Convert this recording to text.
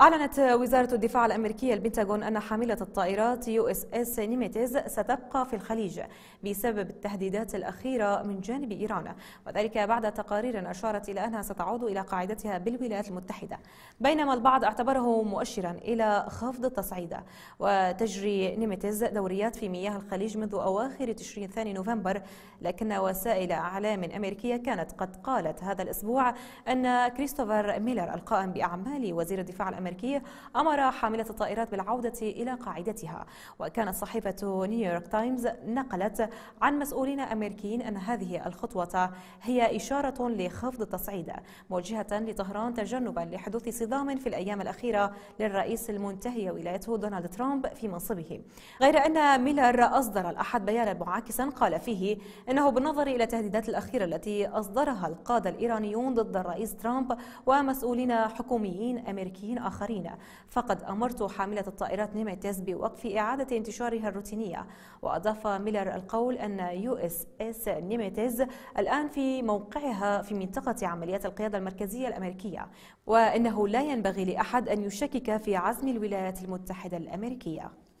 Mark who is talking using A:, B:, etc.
A: أعلنت وزارة الدفاع الأمريكية البنتاغون أن حاملة الطائرات يو اس اس نيميتز ستبقى في الخليج بسبب التهديدات الأخيرة من جانب إيران وذلك بعد تقارير أشارت إلى أنها ستعود إلى قاعدتها بالولايات المتحدة بينما البعض اعتبره مؤشرا إلى خفض التصعيد وتجري نيميتز دوريات في مياه الخليج منذ أواخر تشرين الثاني نوفمبر لكن وسائل أعلام أمريكية كانت قد قالت هذا الأسبوع أن كريستوفر ميلر القائم بأعمال وزير الدفاع الأمريكي الأمريكي أمر حاملة الطائرات بالعودة إلى قاعدتها وكانت صحيفة نيويورك تايمز نقلت عن مسؤولين أمريكيين أن هذه الخطوة هي إشارة لخفض التصعيد موجهة لطهران تجنبا لحدوث صدام في الأيام الأخيرة للرئيس المنتهي ولايته دونالد ترامب في منصبه غير أن ميلر أصدر الأحد بيانا معاكسا قال فيه أنه بالنظر إلى التهديدات الأخيرة التي أصدرها القادة الإيرانيون ضد الرئيس ترامب ومسؤولين حكوميين أمريكيين آخر آخرين فقد أمرت حاملة الطائرات نيميتس بوقف إعادة انتشارها الروتينية وأضاف ميلر القول أن يو اس اس نيمتس الآن في موقعها في منطقة عمليات القيادة المركزية الأمريكية وأنه لا ينبغي لأحد أن يشكك في عزم الولايات المتحدة الأمريكية